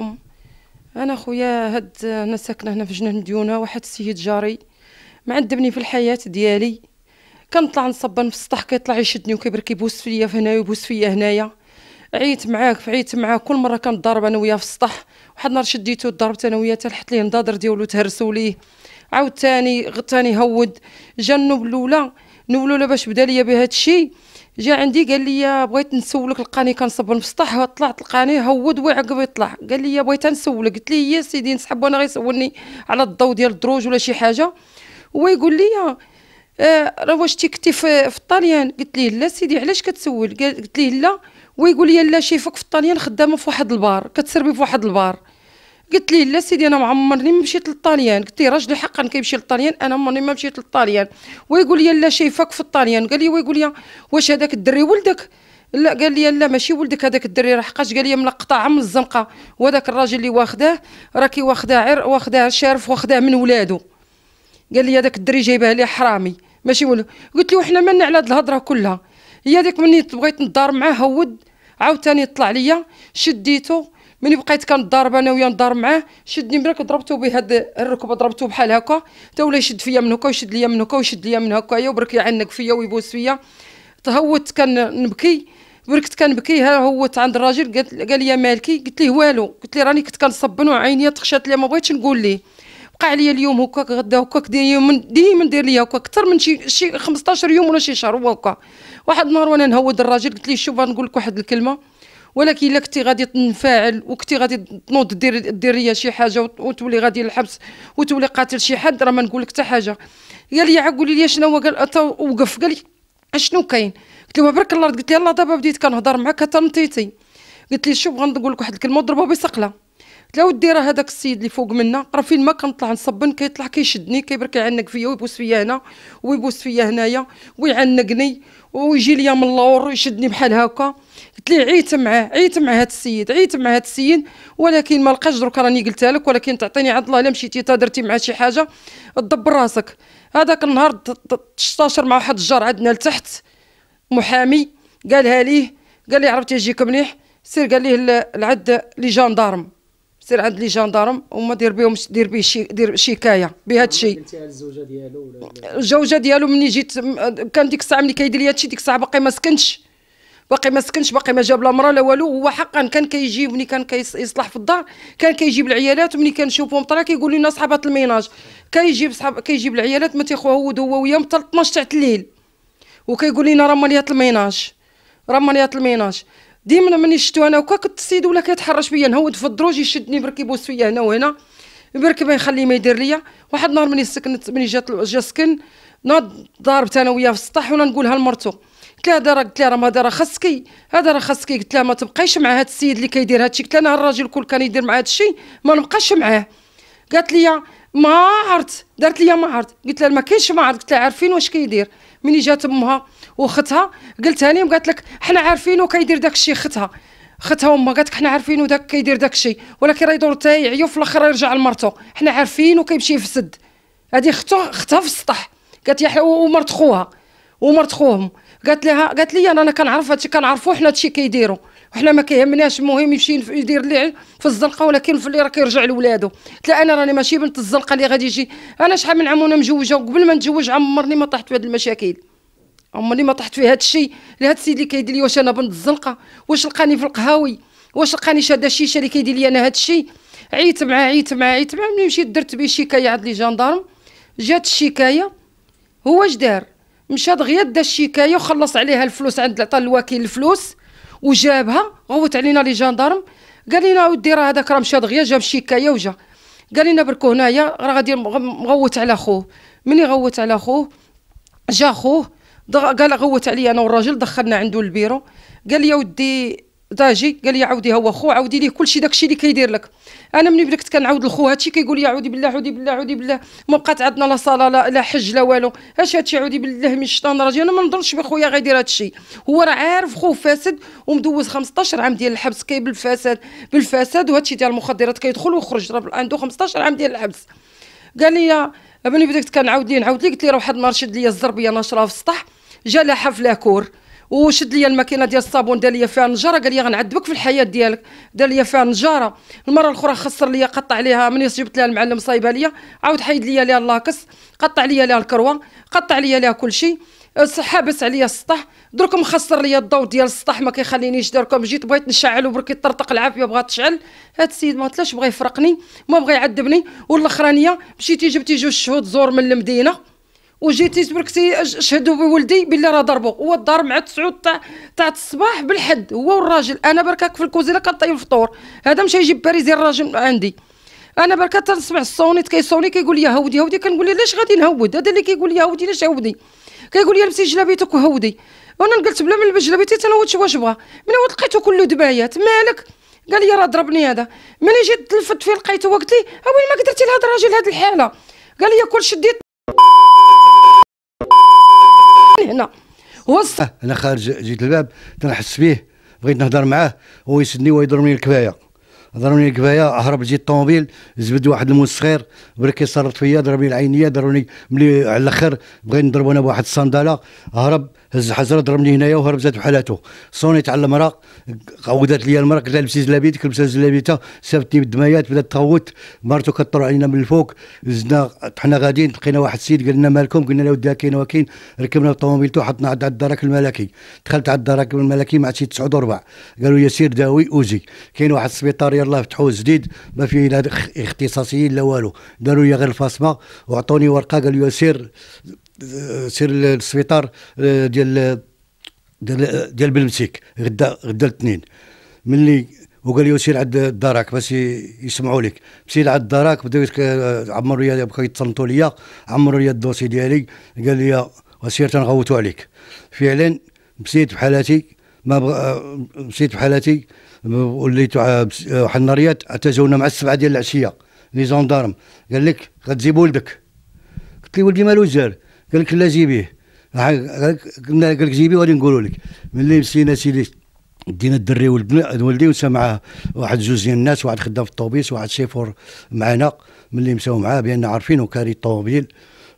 معاكم انا خويا هاد انا ساكنه هنا في جنان مديونه واحد السيد جاري معذبني في الحياه ديالي كنطلع نصبن في السطح كيطلع يشدني وكيبر كيبوس فيا في هنايا ويبوس فيا هنايا عيت معاك فعيت معاك كل مره كنضرب انا وياه في السطح واحد النهار شديته ضربت انا وياه تلحت ليه النضاضر ديالو تهرسوا ليه عاود تاني غتاني هود جا النوب الاولى نولو باش بدا ليا بهذا الشيء جا عندي قال لي بغيت نسولك لقاني كنصب المسطح طلعت لقاني هود وعقب يطلع قال لي بغيت نسولك قلت ليه يا سيدي نسحب وانا غيسولني على الضوء ديال الدروج ولا شي حاجه هو يقول لي آه، راه واش تكتي في, في الطليان قلت ليه لا سيدي علاش كتسول قلت ليه لا ويقول لي لا شيفك في الطليان خدامه في واحد البار كتسربي في واحد البار قلت لي لا سيدي انا ما عمرني ما مشيت للطاليان قلت لي راجلي حقا كيمشي للطاليان انا عمرني ما مشيت للطاليان ويقول لي لا شايفك في الطاليان قال لي ويقول لي واش هذاك الدري ولدك لا قال لي لا ماشي ولدك هذاك الدري راه حقاش قال لي ملقطع من الزنقه وذاك الراجل اللي واخداه راكي واخداه عر واخداه شارف واخداه من ولاده قال لي هذاك الدري جايبه لي حرامي ماشي ولد قلت له حنا مالنا على هاد الهضره كلها هي ديك مني بغيت ندار معاه هود عاوتاني طلع ليا شديته ملي بقيت كنضارب انا وياه نضارب معاه شدني مراك ضربته بهاد الركبه ضربته بحال هكا حتى ولا يشد فيا من هكا ويشد ليا من هكا ويشد ليا من هكايا وبرك يعنق فيا ويبوس فيا تهوت كنبكي بركت كنبكي ها هوت عند الراجل قال لي مالكي قلت ليه والو قلت ليه راني كنت كنصبن وعينيا تخشات ليا ما بغيتش نقول ليه بقى عليا اليوم هكاك غدا هكاك ديما ديما دير ليا هكا اكثر من شي شي 15 يوم ولا شي شهر هو هكا واحد النهار وانا نهود الراجل قلت ليه شوف نقول لك واحد الكلمه ولكن الا كنتي غادي تنفعل وكنتي غادي تنوض دير دير ليا شي حاجه وتولي غادي للحبس وتولي قاتل شي حد راه ما نقول لك حتى حاجه قال لي قولي لي شنو هو قال وقف قال لي اشنو كاين قلت له بارك الله قلت لي يلاه دابا بديت كنهضر معاك حتى نطيتي قلت لي شوف غنقول لك واحد الكلمه وضربها بصقله قلت له ودي راه هذاك السيد اللي فوق منا راه فين ما كنطلع نصبن كيطلع كيشدني كيبرك يعنق فيا ويبوس فيا هنا ويبوس فيا هنايا ويعنقني ويجي ليا من اللور ويشدني بحال هكا قلت لي عيت معاه عيت مع هذا السيد عيت مع هذا السيد ولكن ما لقاش درك راني قلتها لك ولكن تعطيني عند الله الا مشيتي تا درتي معاه شي حاجه دبر راسك هذاك النهار تشتاشر مع واحد الجار عندنا لتحت محامي قالها ليه قال لي عرفتي يجيك مليح سير قال ليه العد لي جاندارم سير عند لي جندارم وما دير بهم دير به شي دير شكايه بهذا الشيء الزوجه ديالو ديالو مني جيت كان ديك الساعه ملي كيدير لي الشيء ديك الساعه باقي ما سكنش باقي ما سكنش باقي ما جاب لا مرا لا والو هو حقا كان كيجي ملي كان كيصلح في الدار كان كيجيب العيالات ملي كنشوفهم طرا كيقول لنا صحابات الميناج كيجيب صحاب كيجيب العيالات ما تيخوض هو وياهم حتى 12 تاع الليل وكيقول لنا راه ماليات الميناج راه ماليات الميناج ديما ماني شفتو انا وكا كنت السيد ولا كيتحرش بيا نهود في الدروج يشدني بركيبوس فيا هنا وهنا ما يخليه ما يدير ليا واحد النهار مني سكنت مني جات جا سكن ناض ضاربت انا وياه في السطح وانا نقولها لمرتو قلت لها هذا راه قلت لها راه ما راه خاصكي هذا راه خاصكي قلت لها ما تبقايش مع هذا السيد اللي كيدير هذا الشيء قلت لها انا الراجل الكل كان يدير مع هذا الشيء ما نبقاش معاه قالت لي ما عرفت دارت لي ما عرفت قلت لها ما كاينش ما عرفت قلت لها عارفين واش كيدير مني جات امها وختها قلتها لهم قالت لك حنا عارفينو كيدير داك الشيء ختها ختها وما قالت لك حنا عارفينو داك كيدير داك الشيء ولكن راه يدور حتى يعيو في الاخر يرجع لمرته حنا عارفينو كيمشي يفسد هذه ختو ختها في السطح قالت لي ومرت خوها ومرت خوهم قالت لها قالت لي انا كنعرف هادشي كنعرفو حنا هادشي كيديرو وحنا ما كيهمناش المهم يمشي يدير اللي في الزنقه ولكن في اللي راه كيرجع لولادو قلت لها انا راني ماشي بنت الزنقه اللي غادي يجي انا شحال من عام وانا مجوجه وقبل ما نتزوج عمرني ما طحت في هاد المشاكل عمري ما طحت في هذا الشيء لهذا السيد اللي كيدير لي واش انا بنت الزنقه واش لقاني في القهاوي واش لقاني شاده الشيشه اللي كيدير لي انا هذا الشيء عيت مع عيت مع عيت مع ملي مشيت درت به شكايه عند لي جندارم جات الشكايه هو اش دار مشى دغيا دا الشكايه وخلص عليها الفلوس عند عطى الوكيل الفلوس وجابها غوت علينا لي جندارم قال لنا ودي راه هذاك راه مشى دغيا جاب الشكايه وجا قال لنا بركو هنايا راه غادي مغوت على خوه ملي غوت على خوه جا خوه قال غوت عليا انا والراجل دخلنا عنده البيرو قال لي يا ودي داجي قال لي عاودي هو خو عاودي ليه كلشي داكشي اللي كيدير لك انا ملي بديت كنعاود لخو هادشي كيقول لي عاودي بالله عاودي بالله عاودي بالله ما بقات عندنا لا صلاه لا, لا حج لا والو اش هادشي عاودي بالله من الشيطان راجي انا ما نضرش بخويا غيدير هادشي هو راه عارف خوه فاسد ومدوز 15 عام ديال الحبس كي بالفساد بالفساد وهادشي ديال المخدرات كيدخل ويخرج راه عنده 15 عام ديال الحبس قال لي ملي بديت كنعاود ليه نعاود ليه قلت ليه راه واحد النهار شد ليا الزربيه ناشره في السطح جا لها كور وشد ليا الماكينه ديال الصابون دار ليا فيها نجاره قال لي غنعذبك في الحياه ديالك دار ليا فيها نجاره المره الاخرى خسر ليا قطع ليها ملي جبت لها المعلم صايبه ليا عاود حيد ليا ليها اللاكس قطع ليا ليها الكروه قطع ليا ليها كل شيء حابس عليا السطح درك مخسر ليا الضوء ديال السطح ما كيخلينيش دركم جيت بغيت نشعل وبرك طرطق العافيه بغات تشعل هاد السيد ما قلتلاش بغى يفرقني ما بغى يعذبني والاخرانيه مشيتي جبتي جوج شهود زور من المدينه وجيتي بركتي شهدوا بولدي باللي راه ضربو هو الدار مع 9 تاع تاع الصباح بالحد هو والراجل انا بركاك في الكوزينه كنطيب الفطور هذا مشى يجيب باريزي الراجل عندي انا بركا تنسمع الصونيت كيصوني كيقول لي هودي هودي كنقول لي علاش غادي نهود هذا اللي كيقول لي هودي علاش هودي كيقول لي لبسي جلابيتك وهودي وانا قلت بلا ما نلبس جلابيتي تنوض واش بغا من وقت لقيتو كله دبايات مالك قال لي راه ضربني هذا ملي جيت تلفت فيه لقيتو وقت لي وين ما قدرتي لهاد الراجل هاد الحاله قال لي كل شديت هنا وسط أه، انا خارج جيت الباب تنحس بيه بغيت نهضر معاه ويسدني ويضربني الكبايه ضروني كبايا هرب جيت الطوموبيل زبد واحد الموس صغير بركي صرت فيا ضربني العينيه ضروني ملي على الاخر بغيت نضرب انا بواحد الصنداله هرب هز الحجر ضربني هنايا وهرب زاد بحالاته صونيت على المراه قودت لي المراه قلت لها لبسي زلابيتك لبسه زلابيتها سابتني بالدمايات بدات تغوت مرته كطلع علينا من الفوق زدنا حنا غاديين لقينا واحد السيد قال لنا مالكم قلنا له وديها كاين وكاين ركبنا تو حطنا عند الدرك الملكي دخلت على الدرك الملكي مع شي 9 وربع قالوا لي سير داوي اوزي كاين واحد السبيطار يلاه فتحوه جديد ما فيه لا اختصاصيين لا والو داروا لي غير الفاصمه وعطوني ورقه قالوا لي سير سير للسبيطار آه، ديال ديال ديال بلمسيك غدا غدا الاثنين ملي وقال لي سير عند الدراك باش يسمعوا لك مشيت عند الدراك بداو عمروا لي بقاو يتصنتوا لي عمروا لي الدوسي ديالي قال لي وسير تنغوتوا عليك فعلا مشيت بحالاتي ما بغ... آه، مشيت بحالاتي وليت واحد النهاريات آه، اعتزونا مع السبعه ديال العشيه لي جوندارم قال لك غتجيب ولدك قلت لي ولدي مالو جار قال لك لا جيبيه قلنا قال لك جيبيه وغادي نقولوا لك ملي مسينا سيدي دينا الدري ولدنا ولدي ومشى معاه واحد جوج ديال الناس واحد خدام في الطوبيس واحد شيفور معنا ملي مشاو معاه بان عارفين كاري الطوموبيل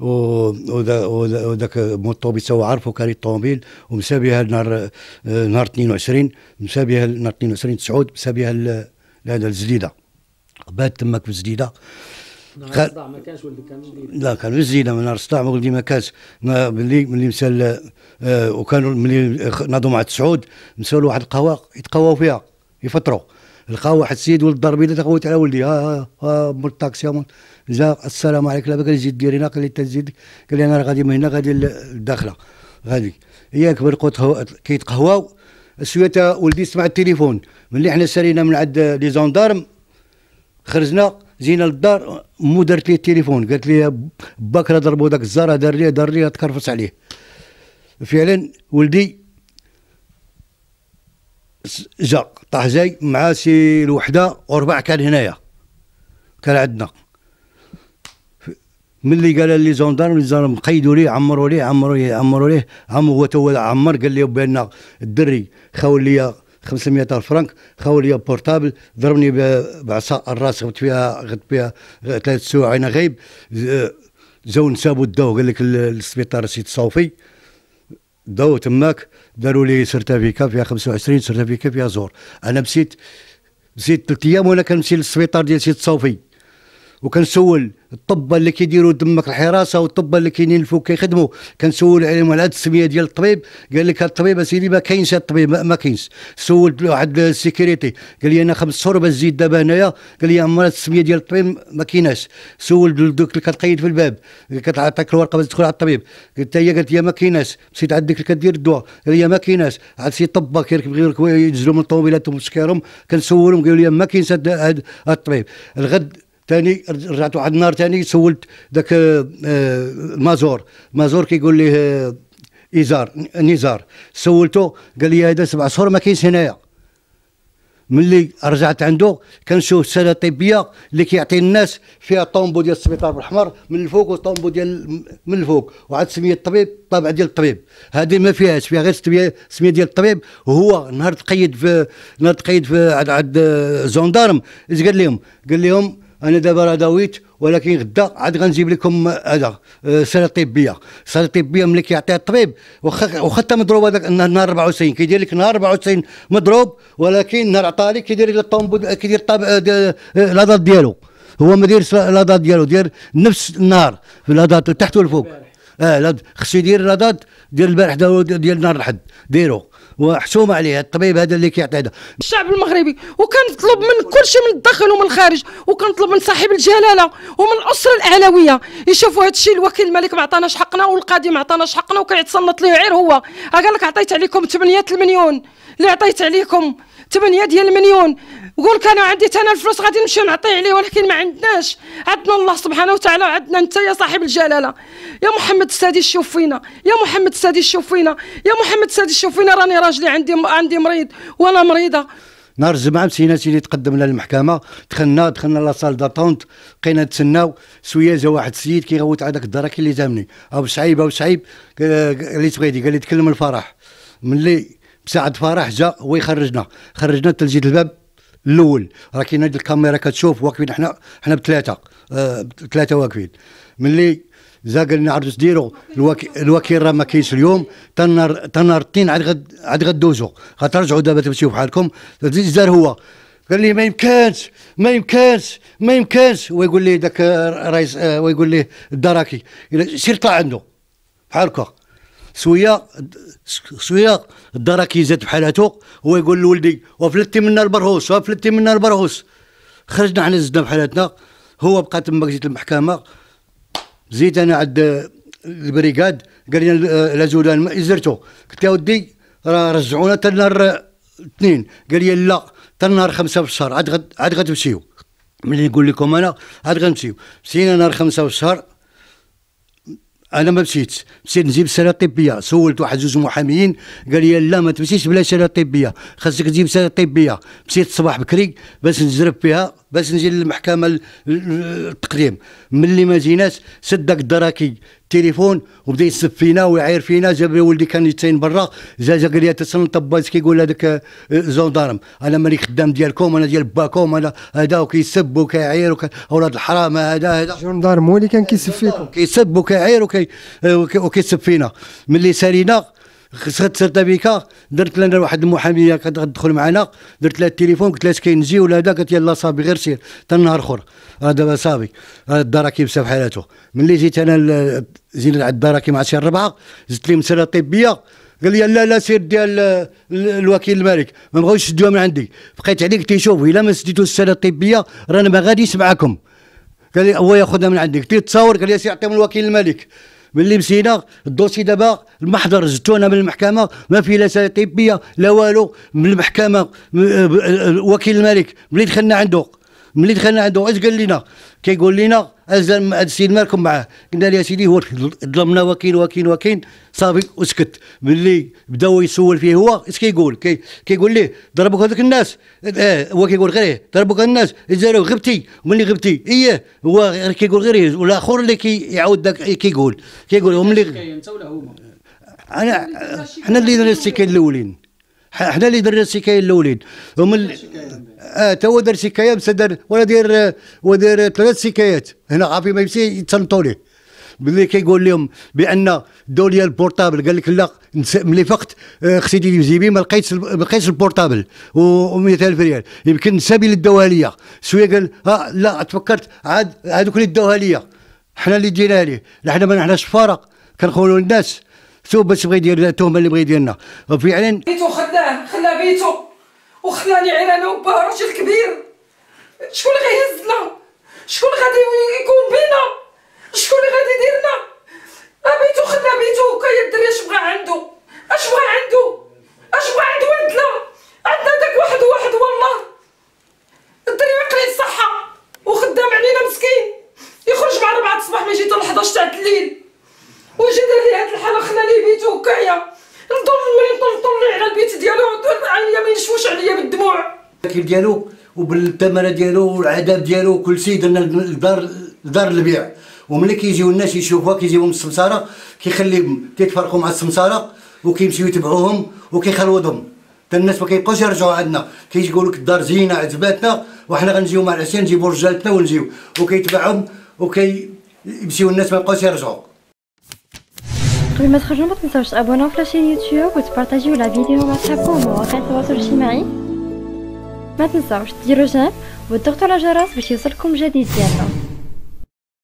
وذاك موت الطوبيس هو عارفو كاري الطوموبيل ومشى بها نهار نهار 22 مشى بها نهار 22 تسعود مشى بها لهذا الجديده بات تماك في الجديده نهار الصداع ما كانش ولدك كان لا كان الزينه من نهار الصداع ولدي ما كانش ملي ملي مسال آه، وكانوا ملي ناضوا مع تسعود مسالوا واحد القهوه يتقواو فيها يفطروا لقاو واحد السيد ولد الدار البيضاء خويت على ولدي ها آه، آه، ها مول الطاكسي جا السلام عليك لاباس قال لي زيد ديري هنا قال لي انت زيد قال لي انا غادي من هنا غادي للداخله غادي كبر بالقوت كيتقهواو شويه ولدي سمع التليفون ملي حنا سالينا من عند لي زوندارم خرجنا جينا للدار مو دارت لي التليفون قالت لي باك راه ضربو داك الزار دار ليه دار ليه تكرفص عليه فعلا ولدي جا طاح جاي مع سي الوحده وربع كان هنايا كان عندنا ملي قال لي زوندار لي زوندارم قيدوا ليه عمروا ليه عمروا ليه عمروا ليه عم هو تو عمر قال لي بان الدري خاول ليا 500 الف فرنك خاو لي بورتابل ضربني بعصا الراس غبت فيها غبت فيها ثلاث سوايع عينا غايب زون سابو الدو قال لك السبيطار سيت صوفي داو تماك داروا لي سيرتيفيكا فيها 25 سيرتيفيكا فيها زور انا مشيت مشيت ثلاث ايام وانا كنمشي للسبيطار ديال سيت صوفي وكنسول الطب اللي كيديروا دمك الحراسه والطب اللي كاينين الفوق كيخدموا كنسول عليهم على هذه السميه ديال الطبيب قال لك الطبيب اسيدي ما كاينش الطبيب ما كاينش سولت واحد السيكوريتي قال لي انا خمس شهور باش زيد دابا هنايا قال لي عمر السميه ديال الطبيب ما كايناش سولت دوك اللي كتقيد في الباب كتعطيك الورقه باش تدخل على الطبيب قلت هي قالت لي ما كايناش مشيت عند ديك اللي كدير الدواء قال لي ما كايناش عاد سي طبه كيركب غير ينزلوا من طوموبيلاتهم وسكارهم كنسولهم قالوا لي ما كاينش الطبيب الغد ثاني رجعت واحد النهار ثاني سولت ذاك آه، مازور مازور كيقول لي ايزار آه، نزار سولته قال لي هذا سبع شهور ما كاينش هنايا ملي رجعت عنده كنشوف السله الطبيه اللي كيعطي الناس فيها الطومبو ديال السبيطار بالاحمر من الفوق والطومبو ديال من الفوق وعاد سميه الطبيب طابع ديال الطبيب هذه ما فيهاش فيها غير سمية ديال الطبيب وهو نهار تقيد في نهار تقيد في عند عند زوندارم اش قال لهم قال لهم انا دابا راه داويت ولكن غدا عاد غنجيب لكم هذا السيره الطبيه السيره الطبيه ملي كيعطيها الطبيب واخا واخا حتى مضروب هذاك النهار 94 كيدير لك نهار 94 مضروب ولكن نهار عطالي كيدير الطومبود كيدير الطابع الهضره آه، ديالو هو ما دايرش الهضره ديالو داير نفس النهار في الهضره تحت والفوق اه خصو يدير الهضره ديال البارح ديال نهار الحد ديرو وحشومه عليه الطبيب هذا اللي هذا الشعب المغربي وكنطلب من كل شيء من الداخل ومن الخارج وكنطلب من صاحب الجلاله ومن الاسره العلويه يشوفوا هذا الشيء الوكيل الملك ما عطاناش حقنا والقاضي ما عطاناش حقنا وكيتصنت ليه غير هو قال لك عطيت عليكم 8 المليون اللي عطيت عليكم 8 ديال المليون قول كان عندي انا الفلوس غادي نمشي نعطي عليه ولكن ما عندناش عندنا الله سبحانه وتعالى وعندنا انت يا صاحب الجلاله يا محمد السادي شوف فينا يا محمد السادي شوف فينا يا محمد السادي شوف فينا راني راجلي عندي عندي مريض وانا مريضه نهار الجمعه مسيناتي سيدي تقدمنا للمحكمه دخلنا دخلنا لاصال داتونت بقينا نتسناو شويه جا واحد السيد كيغوت على داك الدراكي اللي مني او شعيب او شعيب اللي تبغي قال لي تكلم الفرح ملي سعد فرح جا هو يخرجنا خرجنا تلجيت الباب الاول راه كاينه الكاميرا كتشوف واقفين حنا حنا بثلاثه آه ثلاثه واقفين ملي زا قال لنا عرفتوا ديروا الوكيل راه ما كاينش اليوم تا النهار تا النهار التين عاد غد عاد غدوزوا غترجعوا دابا تمشيو بحالكم زار هو قال لي ما يمكنش ما يمكنش ما يمكنش ويقول لي ذاك الرئيس آه، ويقول لي الدراكي سير طلع عنده بحال هكا سويه سويه بحال بحالاتو هو يقول لولدي وفلتي منا البرهوس وفلتي منا البرهوس خرجنا حنا زدنا بحالاتنا هو بقى تما جيت المحكمه زيت انا عند البريكاد قال لي لازولان زرتو قلت له ودي راه رجعونا حتى النهار اثنين قال لي لا حتى النهار خمسه في الشهر عاد عاد غتمشيو ملي نقول لكم انا عاد غنمشيو مشينا نهار خمسه في الشهر انا ما مشيتش مشيت نجيب سيره طبيه سولت واحد جوج محاميين قال لي لا ما تمشيش بلا سيره طبيه خاصك تجيب سيره طبيه مشيت الصباح بكري باش نجرب فيها باش نجي للمحكمه التقديم ملي ما جيناش سد الدراكي التليفون وبدا يسب فينا ويعاير فينا جاب ولدي كان يتسين برا جا جا قال لي تسلم طب كيقول هذاك الجوندارم آه، انا ماني خدام ديالكم انا ديال باكم انا هذا وكيسب وكيعاير اولاد الحرام هذا هذا الجوندارم هو اللي كان كيسب فيكم كيسب وكيعاير آه، وكيسب فينا ملي سالينا خسرت سرت بك درت لنا واحد المحاميه كتدخل معنا درت لها التليفون قلت لها اش كاين نجي ولا هذا قالت لي لا صافي غير سير حتى نهار اخر راه دابا صافي الدراكي بسبب حالته ملي جيت انا زين على الدراكي مع شي ربعه زدت لي مساله طبيه قال لي لا لا سير ديال الوكيل الملك ما بغاوش يشدوها من عندي بقيت عليك تيشوف الا ما سديتوش السيرة الطبيه رانا ما غاديش معاكم قال لي هو ياخذها من عندك تيتصاور قال لي سي يعطيهم الوكيل الملك باللي مسينا الدوسي دابا المحضر زتونا من المحكمه ما في لا طبيه لا والو من المحكمه وكيل الملك ملي دخلنا عنده ملي دخلنا عنده اش قال لنا كيقول لنا هذا السيد مالكم معاه قلنا له يا سيدي هو ظلمنا وكين وكين وكين صافي وسكت ملي بداو يسول فيه هو اش كيقول كي كيقول ليه ضربوك هذوك الناس اه هو كيقول غير ايه ضربوك الناس زالو غبتي وملي غبتي ايه هو كيقول غير ايه والاخر اللي كيعاود داك كيقول كيقول وملي انت ولا هما انا حنا اللي درنا السكين الاولين حنا اللي درنا السكايه الاولين هما اه تا هو دار سكايه بس دار وانا داير ثلاث سكايات هنا عافي ما يمشي يتصنتوا ليه ملي كيقول لهم بان دو لي البورتابل قال لك لا ملي فقت اختي آه، في جيبي ما لقيتش ما لقيتش البورتابل و 200000 ريال يمكن نسابي اللي داوها ليا شويه قال اه لا تفكرت عاد هذوك اللي داوها ليا حنا اللي ديناها ليه حنا ما حناش فارق كنخونوا الناس شوف بس بغى يدير التهمه اللي بغى يديرنا وفعلا بيتو خلاه خلا بيتو وخلاني على انا وباه راجل كبير شكون اللي غيهزنا شكون غادي يكون بينا شكون اللي غادي يديرنا بيتو خلا بيتو العمل ديالو وبالثمره ديالو والعذاب ديالو كل شيء درنا لدار لدار البيع وملي كيجيو الناس يشوفوها كيجيبهم السمساره كيخليهم تيتفرقوا مع السمساره وكيمشيو يتبعوهم وكيخلوضهم حتى الناس ما كيبقاوش يرجعوا عندنا كيقولوا لك الدار زينه عجباتنا وحنا غنجيو مع العشيه نجيبوا رجالتنا ونجيو وكيتبعهم وكي يمشيو الناس ما بقاوش يرجعوا قبل ما تخرجوا ما تنساوش تابوناو في لاشين يوتيوب وتبارطاجيو لا فيديو مع صحابكم ومواقع التواصل الاجتماعي ما تنساوش ديروا جيم وتضغطوا على الجرس باش يوصلكم جديد ديالنا